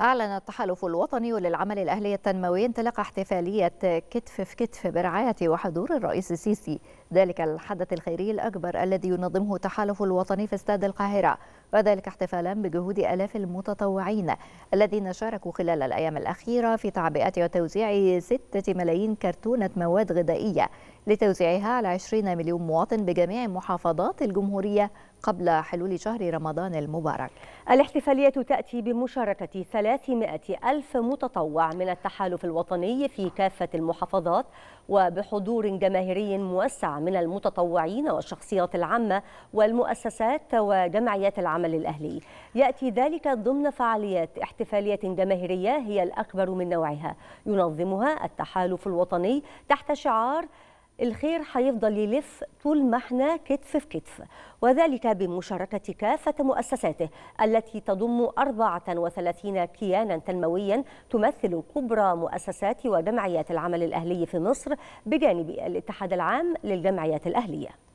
أعلن التحالف الوطني للعمل الأهلي التنموي انطلاق احتفالية كتف في كتف برعاية وحضور الرئيس السيسي ذلك الحدث الخيري الأكبر الذي ينظمه التحالف الوطني في استاد القاهرة وذلك احتفالا بجهود آلاف المتطوعين الذين شاركوا خلال الأيام الأخيرة في تعبئة وتوزيع ستة ملايين كرتونة مواد غذائية لتوزيعها على 20 مليون مواطن بجميع محافظات الجمهورية قبل حلول شهر رمضان المبارك الاحتفالية تأتي بمشاركة 300 ألف متطوع من التحالف الوطني في كافة المحافظات وبحضور جماهيري موسع من المتطوعين والشخصيات العامة والمؤسسات وجمعيات العمل الأهلي يأتي ذلك ضمن فعاليات احتفالية جماهيرية هي الأكبر من نوعها ينظمها التحالف الوطني تحت شعار الخير هيفضل يلف طول ما احنا كتف في كتف وذلك بمشاركة كافة مؤسساته التي تضم 34 كيانا تنمويا تمثل كبرى مؤسسات وجمعيات العمل الأهلي في مصر بجانب الاتحاد العام للجمعيات الأهلية